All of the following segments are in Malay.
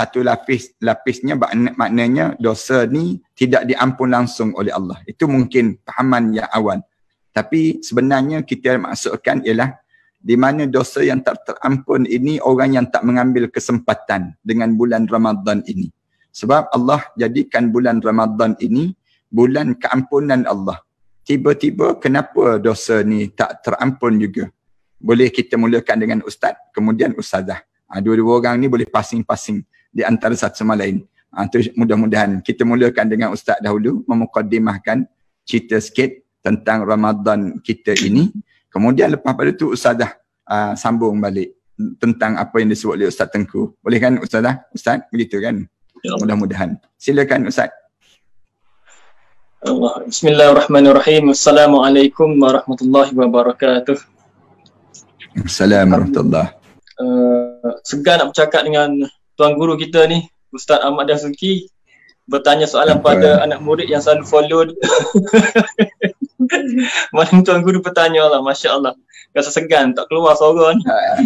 satu lapis lapisnya maknanya dosa ni tidak diampun langsung oleh Allah. Itu mungkin pahaman yang awal. Tapi sebenarnya kita maksudkan ialah di mana dosa yang tak terampun ini orang yang tak mengambil kesempatan dengan bulan Ramadan ini. Sebab Allah jadikan bulan Ramadan ini bulan keampunan Allah. Tiba-tiba kenapa dosa ni tak terampun juga? Boleh kita mulakan dengan ustaz, kemudian ustazah. Ha, dua-dua orang ni boleh pasing-pasing di antara satu sama lain. Ha, tu mudah-mudahan kita mulakan dengan Ustaz dahulu memukadimahkan cerita sikit tentang Ramadan kita ini. Kemudian lepas pada tu Ustaz dah uh, sambung balik tentang apa yang disebut oleh Ustaz Tengku. Boleh kan Ustaz dah? Ustaz begitu kan? Ya. Mudah-mudahan. Silakan Ustaz. Allah. Bismillahirrahmanirrahim. Assalamualaikum warahmatullahi wabarakatuh. Assalamualaikum warahmatullahi uh, segan nak bercakap dengan tuan guru kita ni Ustaz Ahmad Dasuki bertanya soalan okay. pada anak murid yang selalu follow Malam tuan guru bertanya lah, Masya Allah Rasa segan, tak keluar suara ni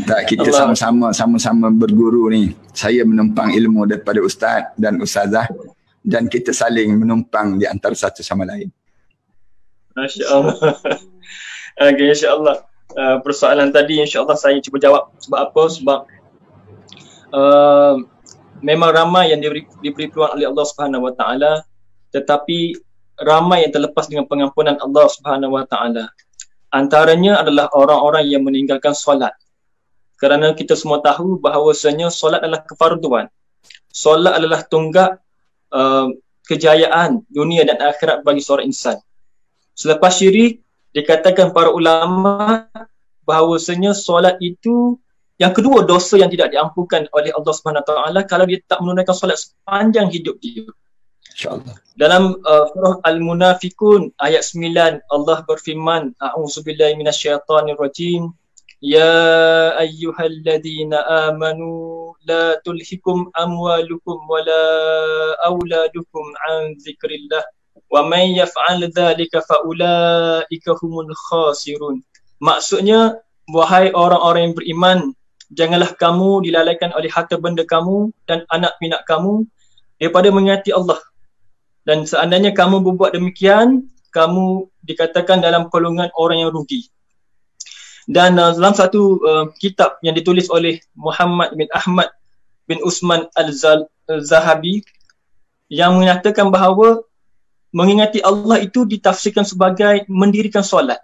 Tak, kita sama-sama sama-sama berguru ni Saya menumpang ilmu daripada Ustaz dan Ustazah Dan kita saling menumpang di antara satu sama lain Masya Allah Okay, Insya uh, Persoalan tadi, Insya Allah saya cuba jawab Sebab apa? Sebab Ehm, memang ramai yang diberi, diberi peluang oleh Allah Subhanahu Wa Taala tetapi ramai yang terlepas dengan pengampunan Allah Subhanahu Wa Taala antaranya adalah orang-orang yang meninggalkan solat kerana kita semua tahu bahawasanya solat adalah kefarduan solat adalah tunggak uh, kejayaan dunia dan akhirat bagi seorang insan selepas syirik dikatakan para ulama bahawasanya solat itu yang kedua dosa yang tidak diampunkan oleh Allah Subhanahu taala kalau dia tak menunaikan solat sepanjang hidup dia. insya Dalam uh, surah al Munafikun ayat 9 Allah berfirman a'udzubillahi minasyaitonir rajim Ya ayyuhalladzina amanu la tulhikum amwalukum wala auladukum an dzikrillah wa may yaf'al dzalika faulaika humul khasirun Maksudnya wahai orang-orang yang beriman janganlah kamu dilalaikan oleh harta benda kamu dan anak pinak kamu daripada mengingati Allah. Dan seandainya kamu berbuat demikian, kamu dikatakan dalam kolongan orang yang rugi. Dan uh, dalam satu uh, kitab yang ditulis oleh Muhammad bin Ahmad bin Usman Al-Zahabi yang menyatakan bahawa mengingati Allah itu ditafsirkan sebagai mendirikan solat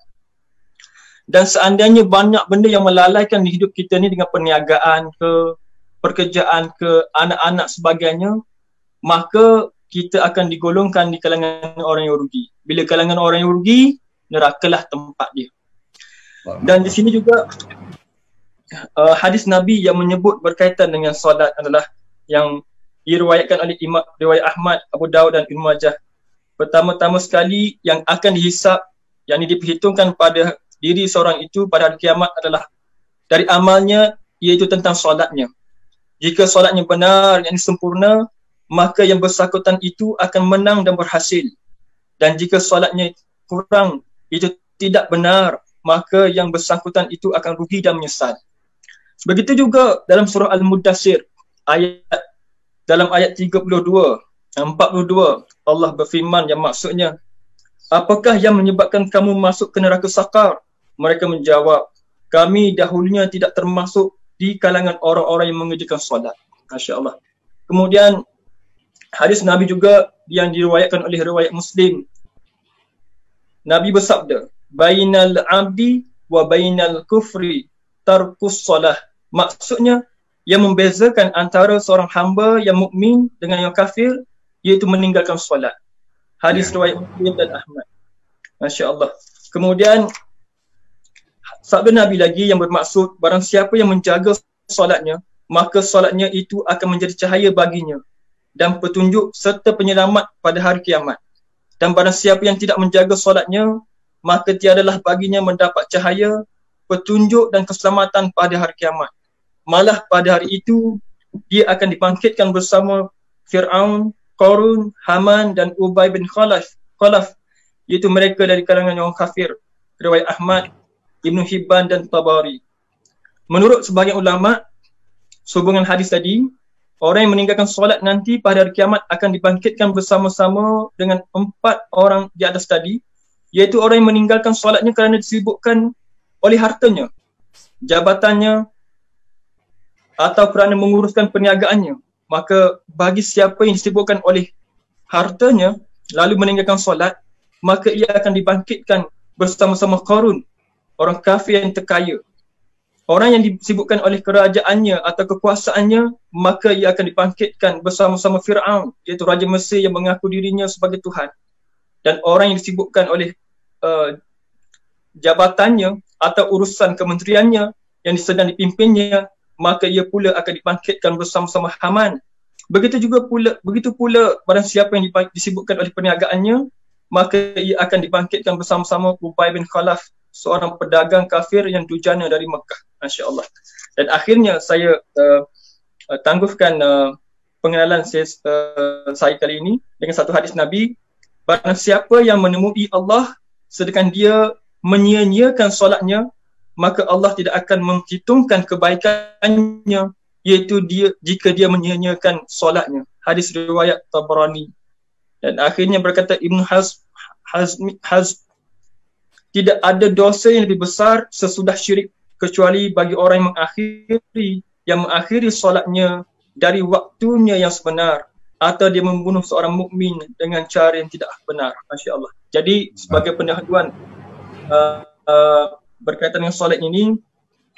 dan seandainya banyak benda yang melalaikan hidup kita ni dengan perniagaan ke pekerjaan ke anak-anak sebagainya maka kita akan digolongkan di kalangan orang yang rugi bila kalangan orang yang rugi nerakalah tempat dia dan di sini juga uh, hadis Nabi yang menyebut berkaitan dengan solat adalah yang diriwayatkan oleh Imam riwayat Ahmad, Abu Dawud dan Ibnu Majah. Pertama-tama sekali yang akan dihisap yang ini diperhitungkan pada diri seorang itu pada hari kiamat adalah dari amalnya iaitu tentang solatnya. Jika solatnya benar yang sempurna, maka yang bersangkutan itu akan menang dan berhasil. Dan jika solatnya kurang, itu tidak benar, maka yang bersangkutan itu akan rugi dan menyesal. Begitu juga dalam surah Al-Mudassir ayat dalam ayat 32, 42 Allah berfirman yang maksudnya Apakah yang menyebabkan kamu masuk ke neraka sakar mereka menjawab, kami dahulunya tidak termasuk di kalangan orang-orang yang mengerjakan solat. Masya Allah. Kemudian hadis Nabi juga yang diriwayatkan oleh riwayat Muslim. Nabi bersabda, bainal abdi wa bainal kufri tarkus solah. Maksudnya, yang membezakan antara seorang hamba yang mukmin dengan yang kafir iaitu meninggalkan solat. Hadis ya. riwayat Muslim dan Ahmad. Masya Allah. Kemudian Sabda Nabi lagi yang bermaksud barang siapa yang menjaga solatnya, maka solatnya itu akan menjadi cahaya baginya dan petunjuk serta penyelamat pada hari kiamat. Dan barang siapa yang tidak menjaga solatnya, maka tiadalah baginya mendapat cahaya, petunjuk dan keselamatan pada hari kiamat. Malah pada hari itu, dia akan dipangkitkan bersama Fir'aun, Qarun, Haman dan Ubay bin Khalaf, Khalaf iaitu mereka dari kalangan orang kafir. Kedua Ahmad Ibn Hibban dan Tabari. Menurut sebagian ulama, sehubungan hadis tadi, orang yang meninggalkan solat nanti pada hari kiamat akan dibangkitkan bersama-sama dengan empat orang di atas tadi, iaitu orang yang meninggalkan solatnya kerana disibukkan oleh hartanya, jabatannya, atau kerana menguruskan perniagaannya. Maka bagi siapa yang disibukkan oleh hartanya lalu meninggalkan solat, maka ia akan dibangkitkan bersama-sama korun orang kafir yang terkaya. Orang yang disibukkan oleh kerajaannya atau kekuasaannya, maka ia akan dipangkitkan bersama-sama Fir'aun, iaitu Raja Mesir yang mengaku dirinya sebagai Tuhan. Dan orang yang disibukkan oleh uh, jabatannya atau urusan kementeriannya yang sedang dipimpinnya, maka ia pula akan dipangkitkan bersama-sama Haman. Begitu juga pula, begitu pula barang siapa yang disibukkan oleh perniagaannya, maka ia akan dibangkitkan bersama-sama Ubay bin Khalaf seorang pedagang kafir yang dujana dari Mekah Masya Allah dan akhirnya saya uh, tangguhkan uh, pengenalan saya, uh, saya kali ini dengan satu hadis Nabi barang siapa yang menemui Allah sedangkan dia menyia solatnya maka Allah tidak akan menghitungkan kebaikannya iaitu dia jika dia menyia solatnya hadis riwayat Tabrani dan akhirnya berkata Ibn Hazm Hazmi, Hazmi, tidak ada dosa yang lebih besar sesudah syirik kecuali bagi orang yang mengakhiri yang mengakhiri solatnya dari waktunya yang sebenar atau dia membunuh seorang mukmin dengan cara yang tidak benar Masya Allah jadi sebagai pendahuluan uh, eh, uh, eh, berkaitan dengan solat ini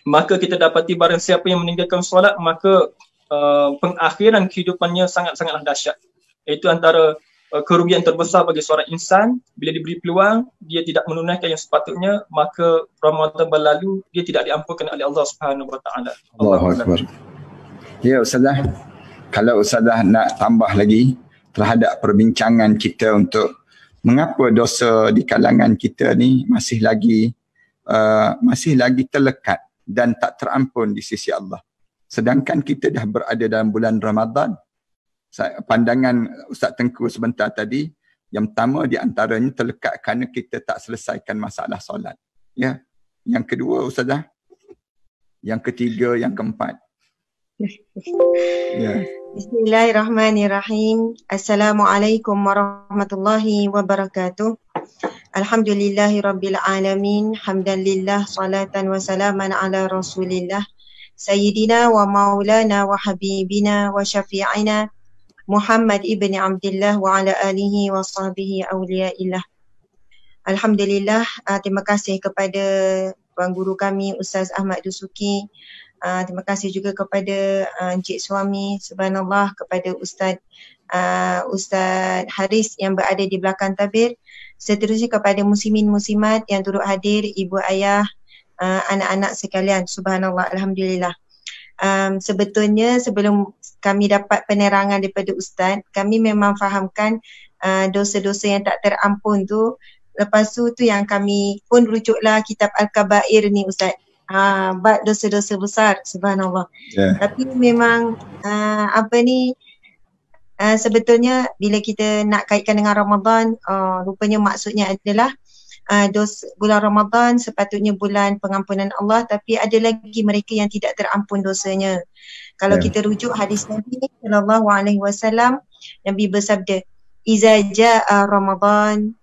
maka kita dapati barang siapa yang meninggalkan solat maka uh, pengakhiran kehidupannya sangat-sangatlah dahsyat itu antara Eh, kerugian terbesar bagi seorang insan bila diberi peluang dia tidak menunaikan yang sepatutnya maka Ramadan berlalu dia tidak diampunkan oleh Allah Subhanahu Wa Taala. Allahu Akbar. Ya ustazah. Kalau ustazah nak tambah lagi terhadap perbincangan kita untuk mengapa dosa di kalangan kita ni masih lagi uh, masih lagi terlekat dan tak terampun di sisi Allah. Sedangkan kita dah berada dalam bulan Ramadan, pandangan Ustaz Tengku sebentar tadi yang pertama di antaranya terlekat kerana kita tak selesaikan masalah solat. Ya. Yang kedua Ustazah. Yang ketiga, yang keempat. Ya. Bismillahirrahmanirrahim. Assalamualaikum warahmatullahi wabarakatuh. Alhamdulillahi rabbil alamin. Hamdan lillah salatan wa salaman ala rasulillah. Sayyidina wa maulana wa habibina wa syafi'ina Muhammad ibn Abdullah wa ala alihi wa sahbihi awliya'illah. Alhamdulillah, uh, terima kasih kepada Tuan Guru kami Ustaz Ahmad Dusuki. Uh, terima kasih juga kepada uh, Encik Suami, Subhanallah, kepada Ustaz uh, Ustaz Haris yang berada di belakang tabir. Seterusnya kepada musimin muslimat yang turut hadir, ibu ayah, uh, anak-anak sekalian. Subhanallah, Alhamdulillah um, sebetulnya sebelum kami dapat penerangan daripada ustaz kami memang fahamkan uh, dosa-dosa yang tak terampun tu lepas tu tu yang kami pun rujuklah kitab al-kabair ni ustaz ha bab dosa-dosa besar subhanallah yeah. tapi memang uh, apa ni Uh, sebetulnya bila kita nak kaitkan dengan Ramadan uh, rupanya maksudnya adalah Ah, dos bulan Ramadan sepatutnya bulan pengampunan Allah tapi ada lagi mereka yang tidak terampun dosanya. Kalau yeah. kita rujuk hadis Nabi sallallahu alaihi wasallam Nabi bersabda iza ja Ramadan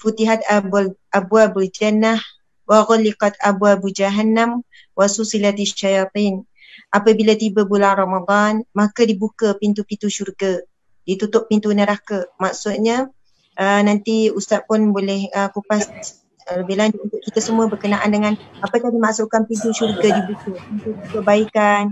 futihat abul abwaabul jannah wa ghuliqat abwaabul jahannam wa susilatish shayatin. Apabila tiba bulan Ramadan maka dibuka pintu-pintu syurga, ditutup pintu neraka. Maksudnya Ah, nanti Ustaz pun boleh uh, kupas ah, lebih lanjut untuk kita semua berkenaan dengan apa yang dimasukkan pintu syurga dibuka untuk kebaikan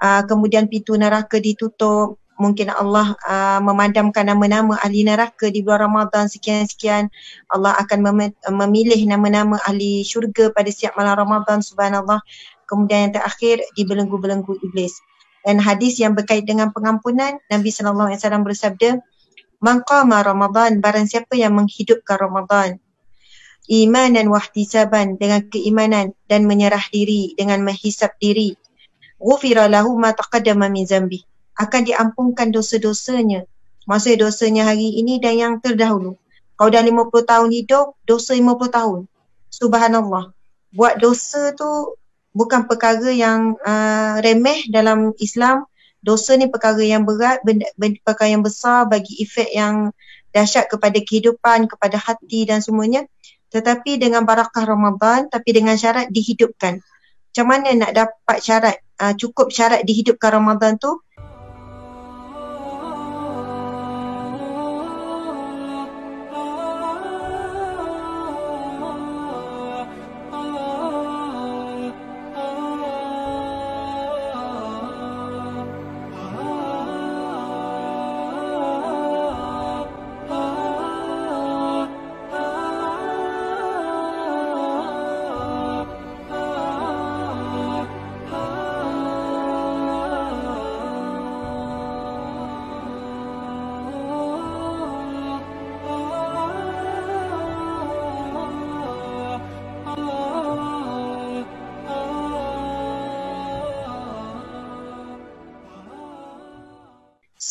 uh, kemudian pintu neraka ditutup mungkin Allah uh, memadamkan nama-nama ahli neraka di bulan Ramadan sekian-sekian Allah akan mem- memilih nama-nama ahli syurga pada setiap malam Ramadan subhanallah kemudian yang terakhir dibelenggu-belenggu iblis dan hadis yang berkait dengan pengampunan Nabi sallallahu alaihi wasallam bersabda Manqama Ramadan barang siapa yang menghidupkan Ramadan iman dan wahtisaban dengan keimanan dan menyerah diri dengan menghisap diri ghufira lahu ma taqaddama min zambi akan diampunkan dosa-dosanya maksudnya dosanya hari ini dan yang terdahulu kau dah 50 tahun hidup dosa 50 tahun subhanallah buat dosa tu bukan perkara yang uh, remeh dalam Islam dosa ni perkara yang berat benda, benda, perkara yang besar bagi efek yang dahsyat kepada kehidupan kepada hati dan semuanya tetapi dengan barakah Ramadan tapi dengan syarat dihidupkan macam mana nak dapat syarat uh, cukup syarat dihidupkan Ramadan tu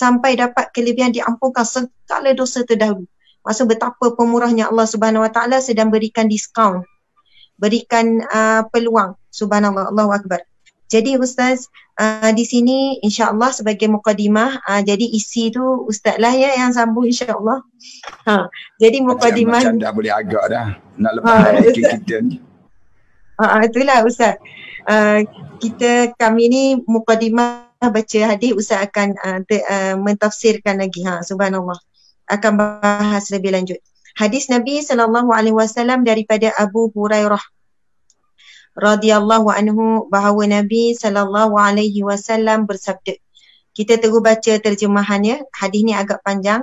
sampai dapat kelebihan diampunkan segala dosa terdahulu. Maksud betapa pemurahnya Allah Subhanahu Wa Taala sedang berikan diskaun. Berikan uh, peluang. Subhanallah. Allahu Akbar. Jadi Ustaz, uh, di sini insyaAllah sebagai mukadimah, uh, jadi isi tu Ustaz lah ya yang sambung insyaAllah. Ha. Jadi mukadimah. Macam, macam dah boleh agak dah. Nak lepas ha, kita ni. Uh, itulah Ustaz. Uh, kita kami ni mukadimah baca hadis Ustaz akan uh, te, uh, mentafsirkan lagi ha subhanallah akan bahas lebih lanjut hadis Nabi sallallahu alaihi wasallam daripada Abu Hurairah radhiyallahu anhu bahawa Nabi sallallahu alaihi wasallam bersabda kita terus baca terjemahannya hadis ni agak panjang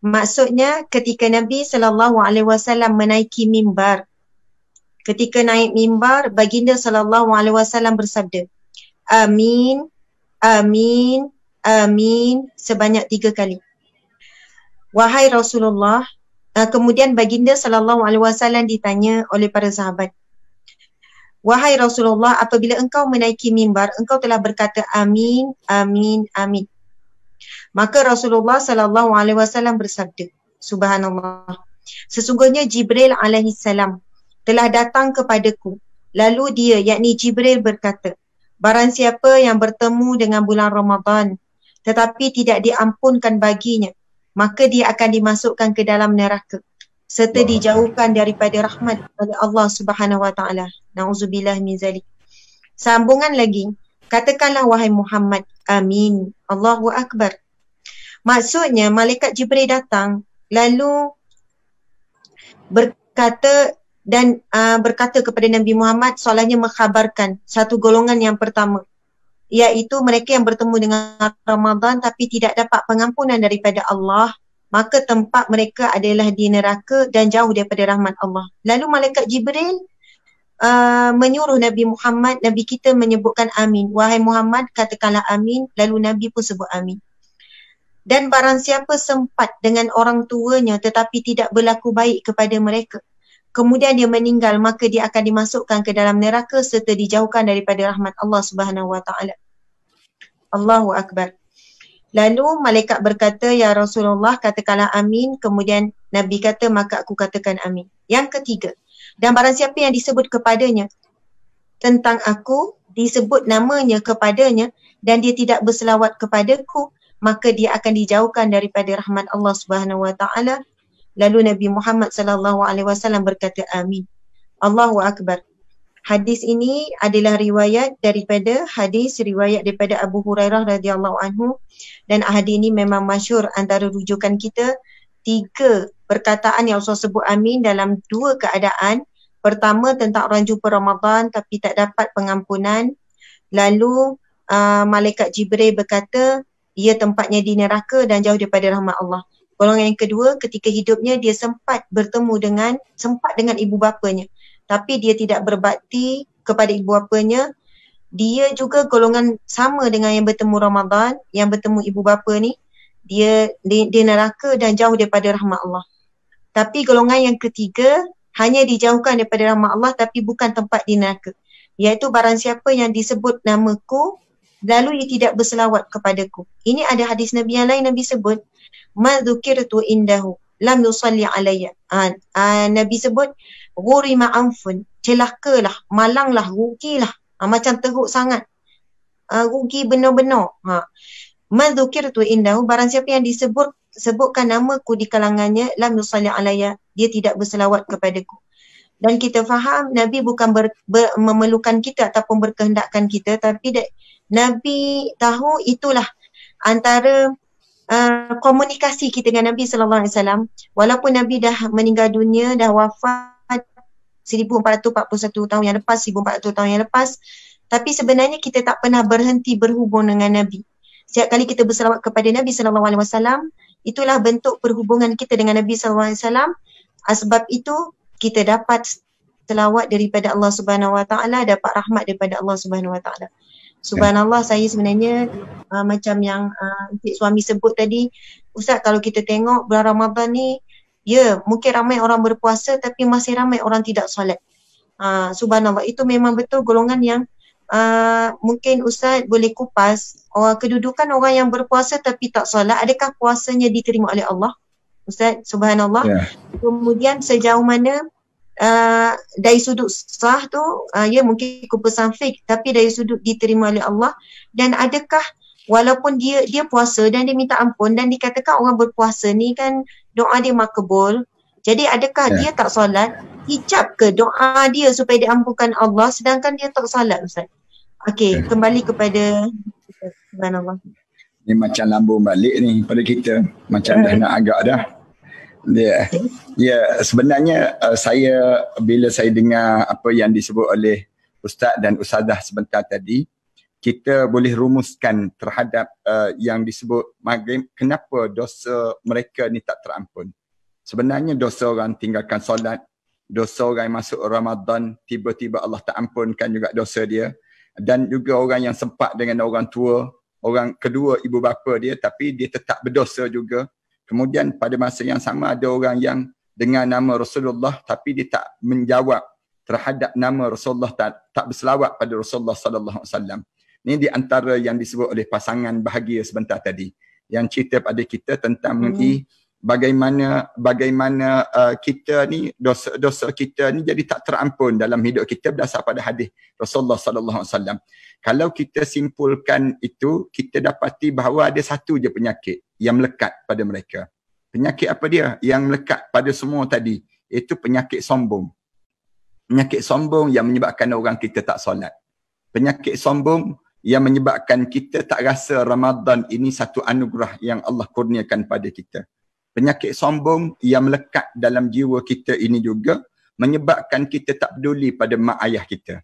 maksudnya ketika Nabi sallallahu alaihi wasallam menaiki mimbar ketika naik mimbar baginda sallallahu alaihi wasallam bersabda amin amin, amin sebanyak tiga kali. Wahai Rasulullah, uh, kemudian baginda sallallahu alaihi wasallam ditanya oleh para sahabat. Wahai Rasulullah, apabila engkau menaiki mimbar, engkau telah berkata amin, amin, amin. Maka Rasulullah sallallahu alaihi wasallam bersabda, subhanallah. Sesungguhnya Jibril alaihi salam telah datang kepadaku. Lalu dia, yakni Jibril berkata, barang siapa yang bertemu dengan bulan Ramadan tetapi tidak diampunkan baginya maka dia akan dimasukkan ke dalam neraka serta dijauhkan daripada rahmat oleh Allah Subhanahu Wa Taala nauzubillah min zalik sambungan lagi katakanlah wahai Muhammad amin Allahu akbar maksudnya malaikat jibril datang lalu berkata dan uh, berkata kepada Nabi Muhammad soalnya mengkhabarkan satu golongan yang pertama iaitu mereka yang bertemu dengan Ramadan tapi tidak dapat pengampunan daripada Allah maka tempat mereka adalah di neraka dan jauh daripada rahmat Allah lalu malaikat Jibril Uh, menyuruh Nabi Muhammad, Nabi kita menyebutkan amin. Wahai Muhammad, katakanlah amin. Lalu Nabi pun sebut amin. Dan barang siapa sempat dengan orang tuanya tetapi tidak berlaku baik kepada mereka, kemudian dia meninggal maka dia akan dimasukkan ke dalam neraka serta dijauhkan daripada rahmat Allah Subhanahu wa taala. Allahu akbar. Lalu malaikat berkata ya Rasulullah katakanlah amin kemudian Nabi kata maka aku katakan amin. Yang ketiga dan barang siapa yang disebut kepadanya tentang aku disebut namanya kepadanya dan dia tidak berselawat kepadaku maka dia akan dijauhkan daripada rahmat Allah Subhanahu wa taala Lalu Nabi Muhammad sallallahu alaihi wasallam berkata amin. Allahu akbar. Hadis ini adalah riwayat daripada hadis riwayat daripada Abu Hurairah radhiyallahu anhu dan hadis ini memang masyhur antara rujukan kita tiga perkataan yang Rasul sebut amin dalam dua keadaan. Pertama tentang orang jumpa Ramadan tapi tak dapat pengampunan. Lalu uh, malaikat Jibril berkata ia tempatnya di neraka dan jauh daripada rahmat Allah. Golongan yang kedua ketika hidupnya dia sempat bertemu dengan sempat dengan ibu bapanya tapi dia tidak berbakti kepada ibu bapanya. Dia juga golongan sama dengan yang bertemu Ramadan, yang bertemu ibu bapa ni dia di, di neraka dan jauh daripada rahmat Allah. Tapi golongan yang ketiga hanya dijauhkan daripada rahmat Allah tapi bukan tempat di neraka. Iaitu barang siapa yang disebut namaku lalu ia tidak berselawat kepadaku. Ini ada hadis Nabi yang lain Nabi sebut ma tu indahu lam yusalli alayya uh, ah, uh, ah, nabi sebut ghuri ma'anfun celakalah malanglah rugilah uh, macam teruk sangat uh, rugi benar-benar ha ma dhukirtu indahu barang siapa yang disebut sebutkan namaku di kalangannya lam yusalli alayya dia tidak berselawat ku. dan kita faham nabi bukan ber, ber, memerlukan kita ataupun berkehendakkan kita tapi de, nabi tahu itulah antara Ah, komunikasi kita dengan Nabi sallallahu alaihi wasallam walaupun Nabi dah meninggal dunia dah wafat 1441 tahun yang lepas 1400 tahun yang lepas tapi sebenarnya kita tak pernah berhenti berhubung dengan Nabi. Setiap kali kita berselawat kepada Nabi sallallahu alaihi wasallam itulah bentuk perhubungan kita dengan Nabi sallallahu alaihi wasallam. Ah, sebab itu kita dapat selawat daripada Allah Subhanahu wa taala dapat rahmat daripada Allah Subhanahu wa taala. Subhanallah saya sebenarnya uh, macam yang uh, cik suami sebut tadi Ustaz kalau kita tengok bulan Ramadan ni Ya mungkin ramai orang berpuasa tapi masih ramai orang tidak solat uh, Subhanallah itu memang betul golongan yang uh, Mungkin Ustaz boleh kupas uh, Kedudukan orang yang berpuasa tapi tak solat Adakah puasanya diterima oleh Allah? Ustaz Subhanallah yeah. Kemudian sejauh mana Ah, dari sudut sah tu uh, ya mungkin kupasan fik tapi dari sudut diterima oleh Allah dan adakah walaupun dia dia puasa dan dia minta ampun dan dikatakan orang berpuasa ni kan doa dia makbul jadi adakah ya. dia tak solat hijab ke doa dia supaya diampunkan Allah sedangkan dia tak solat ustaz okey ya. kembali kepada Tuhan Allah ni macam lambung balik ni pada kita macam dah eh. nak agak dah Ya. Yeah. Ya, yeah. sebenarnya uh, saya bila saya dengar apa yang disebut oleh ustaz dan ustazah sebentar tadi, kita boleh rumuskan terhadap uh, yang disebut maghrib kenapa dosa mereka ni tak terampun. Sebenarnya dosa orang tinggalkan solat, dosa orang yang masuk Ramadan tiba-tiba Allah tak ampunkan juga dosa dia dan juga orang yang sempat dengan orang tua, orang kedua ibu bapa dia tapi dia tetap berdosa juga. Kemudian pada masa yang sama ada orang yang dengan nama Rasulullah tapi dia tak menjawab terhadap nama Rasulullah tak, tak berselawat pada Rasulullah sallallahu alaihi wasallam. Ini di antara yang disebut oleh pasangan bahagia sebentar tadi yang cerita pada kita tentang mm-hmm bagaimana bagaimana uh, kita ni dosa-dosa kita ni jadi tak terampun dalam hidup kita berdasar pada hadis Rasulullah sallallahu alaihi wasallam. Kalau kita simpulkan itu, kita dapati bahawa ada satu je penyakit yang melekat pada mereka. Penyakit apa dia? Yang melekat pada semua tadi, itu penyakit sombong. Penyakit sombong yang menyebabkan orang kita tak solat. Penyakit sombong yang menyebabkan kita tak rasa Ramadan ini satu anugerah yang Allah kurniakan pada kita penyakit sombong yang melekat dalam jiwa kita ini juga menyebabkan kita tak peduli pada mak ayah kita.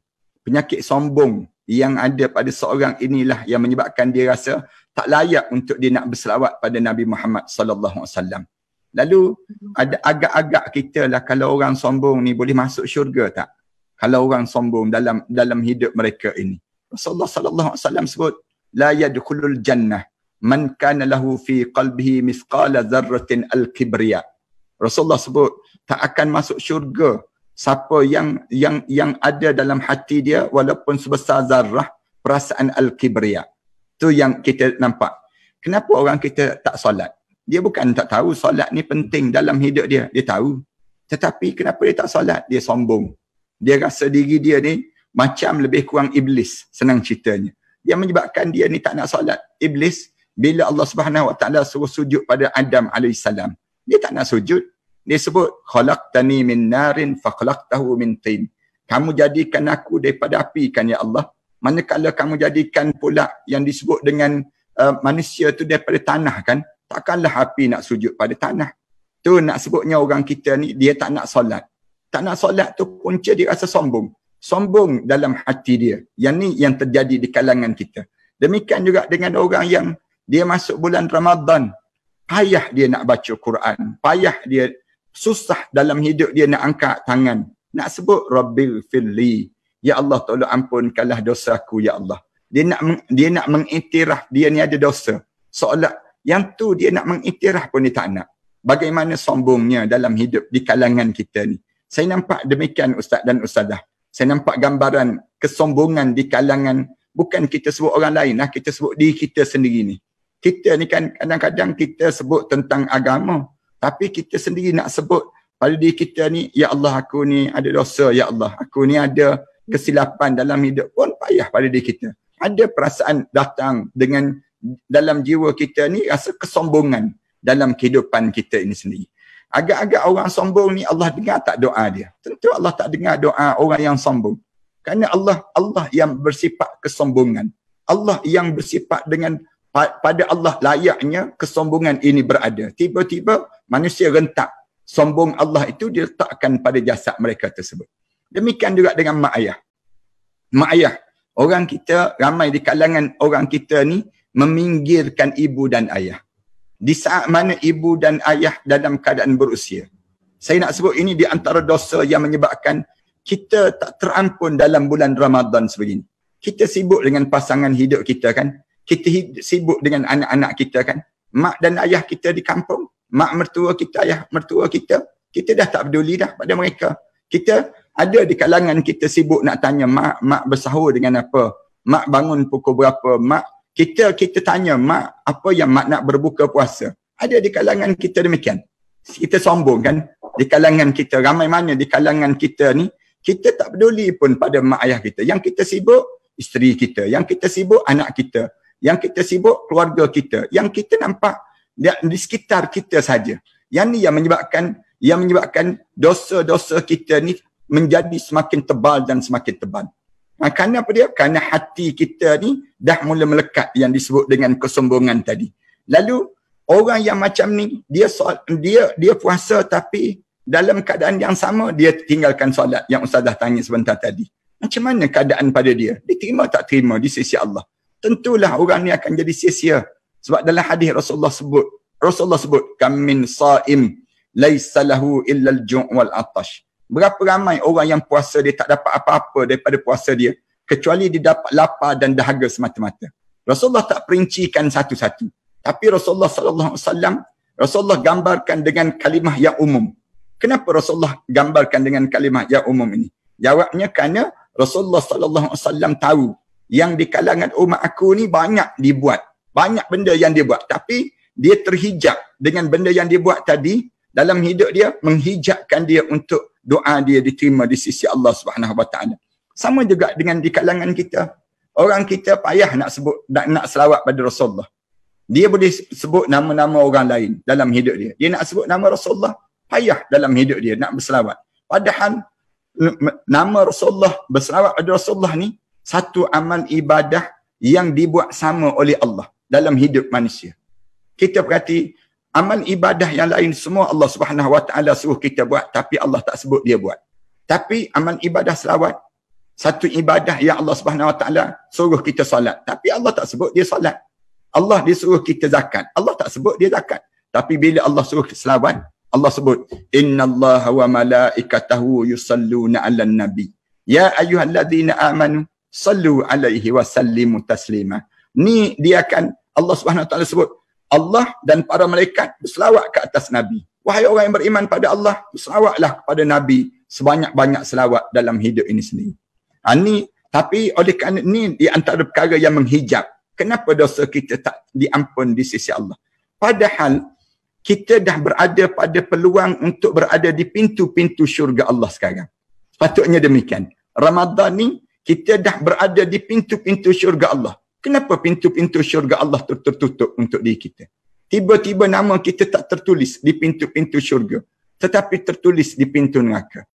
Penyakit sombong yang ada pada seorang inilah yang menyebabkan dia rasa tak layak untuk dia nak berselawat pada Nabi Muhammad sallallahu alaihi wasallam. Lalu ada agak-agak kita lah kalau orang sombong ni boleh masuk syurga tak? Kalau orang sombong dalam dalam hidup mereka ini. Rasulullah sallallahu alaihi wasallam sebut la yadkhulul jannah man kana lahu fi qalbihi mithqala dzarratin al-kibriya. Rasulullah sebut tak akan masuk syurga siapa yang yang yang ada dalam hati dia walaupun sebesar zarah perasaan al-kibriya. Tu yang kita nampak. Kenapa orang kita tak solat? Dia bukan tak tahu solat ni penting dalam hidup dia. Dia tahu. Tetapi kenapa dia tak solat? Dia sombong. Dia rasa diri dia ni macam lebih kurang iblis senang ceritanya. Yang menyebabkan dia ni tak nak solat. Iblis bila Allah Subhanahu Wa Taala suruh sujud pada Adam alaihissalam dia tak nak sujud dia sebut khalaqtani min narin fa khalaqtahu min tin kamu jadikan aku daripada api kan ya Allah manakala kamu jadikan pula yang disebut dengan uh, manusia tu daripada tanah kan takkanlah api nak sujud pada tanah tu nak sebutnya orang kita ni dia tak nak solat tak nak solat tu punca dia rasa sombong sombong dalam hati dia yang ni yang terjadi di kalangan kita demikian juga dengan orang yang dia masuk bulan Ramadan payah dia nak baca Quran payah dia susah dalam hidup dia nak angkat tangan nak sebut rabbil Fili, ya Allah tolong ampun, ampunkanlah dosaku ya Allah dia nak dia nak mengiktiraf dia ni ada dosa seolah yang tu dia nak mengiktiraf pun dia tak nak bagaimana sombongnya dalam hidup di kalangan kita ni saya nampak demikian ustaz dan ustazah saya nampak gambaran kesombongan di kalangan bukan kita sebut orang lain lah kita sebut diri kita sendiri ni kita ni kan kadang-kadang kita sebut tentang agama tapi kita sendiri nak sebut pada diri kita ni ya Allah aku ni ada dosa ya Allah aku ni ada kesilapan dalam hidup pun payah pada diri kita ada perasaan datang dengan dalam jiwa kita ni rasa kesombongan dalam kehidupan kita ini sendiri agak-agak orang sombong ni Allah dengar tak doa dia tentu Allah tak dengar doa orang yang sombong kerana Allah Allah yang bersifat kesombongan Allah yang bersifat dengan pada Allah layaknya kesombongan ini berada. Tiba-tiba manusia rentak. Sombong Allah itu diletakkan pada jasad mereka tersebut. Demikian juga dengan mak ayah. Mak ayah, orang kita ramai di kalangan orang kita ni meminggirkan ibu dan ayah. Di saat mana ibu dan ayah dalam keadaan berusia. Saya nak sebut ini di antara dosa yang menyebabkan kita tak terampun dalam bulan Ramadan sebegini. Kita sibuk dengan pasangan hidup kita kan kita sibuk dengan anak-anak kita kan mak dan ayah kita di kampung mak mertua kita ayah mertua kita kita dah tak peduli dah pada mereka kita ada di kalangan kita sibuk nak tanya mak mak bersahur dengan apa mak bangun pukul berapa mak kita kita tanya mak apa yang mak nak berbuka puasa ada di kalangan kita demikian kita sombong kan di kalangan kita ramai mana di kalangan kita ni kita tak peduli pun pada mak ayah kita yang kita sibuk isteri kita yang kita sibuk anak kita yang kita sibuk keluarga kita. Yang kita nampak di, di sekitar kita saja. Yang ni yang menyebabkan yang menyebabkan dosa-dosa kita ni menjadi semakin tebal dan semakin tebal. Nah, ha, kerana apa dia? Kerana hati kita ni dah mula melekat yang disebut dengan kesombongan tadi. Lalu orang yang macam ni dia soal, dia dia puasa tapi dalam keadaan yang sama dia tinggalkan solat yang ustaz dah tanya sebentar tadi. Macam mana keadaan pada dia? Diterima tak terima di sisi Allah? tentulah orang ni akan jadi sia-sia sebab dalam hadis Rasulullah sebut Rasulullah sebut kam min saim laisa lahu illa al-ju' wal atash berapa ramai orang yang puasa dia tak dapat apa-apa daripada puasa dia kecuali dia dapat lapar dan dahaga semata-mata Rasulullah tak perincikan satu-satu tapi Rasulullah sallallahu alaihi wasallam Rasulullah gambarkan dengan kalimah yang umum kenapa Rasulullah gambarkan dengan kalimah yang umum ini jawabnya kerana Rasulullah sallallahu alaihi wasallam tahu yang di kalangan umat aku ni banyak dibuat. Banyak benda yang dia buat. Tapi dia terhijab dengan benda yang dia buat tadi dalam hidup dia menghijabkan dia untuk doa dia diterima di sisi Allah Subhanahu Wa Sama juga dengan di kalangan kita. Orang kita payah nak sebut nak, nak selawat pada Rasulullah. Dia boleh sebut nama-nama orang lain dalam hidup dia. Dia nak sebut nama Rasulullah payah dalam hidup dia nak berselawat. Padahal nama Rasulullah berselawat pada Rasulullah ni satu amal ibadah yang dibuat sama oleh Allah dalam hidup manusia. Kita perhati amal ibadah yang lain semua Allah Subhanahu Wa Taala suruh kita buat tapi Allah tak sebut dia buat. Tapi amal ibadah selawat satu ibadah yang Allah Subhanahu Wa Taala suruh kita salat, tapi Allah tak sebut dia salat. Allah disuruh kita zakat. Allah tak sebut dia zakat. Tapi bila Allah suruh selawat, Allah sebut inna Allah wa malaikatahu yusalluna 'alan nabi. Ya ayyuhallazina amanu sallu alaihi wa sallimu taslima. Ni dia akan Allah swt sebut Allah dan para malaikat berselawat ke atas nabi. Wahai orang yang beriman pada Allah, berselawatlah kepada nabi sebanyak-banyak selawat dalam hidup ini sendiri. Ha, ni, tapi oleh kerana ni di antara perkara yang menghijab. Kenapa dosa kita tak diampun di sisi Allah? Padahal kita dah berada pada peluang untuk berada di pintu-pintu syurga Allah sekarang. Sepatutnya demikian. Ramadhan ni kita dah berada di pintu-pintu syurga Allah. Kenapa pintu-pintu syurga Allah tertutup untuk diri kita? Tiba-tiba nama kita tak tertulis di pintu-pintu syurga. Tetapi tertulis di pintu neraka.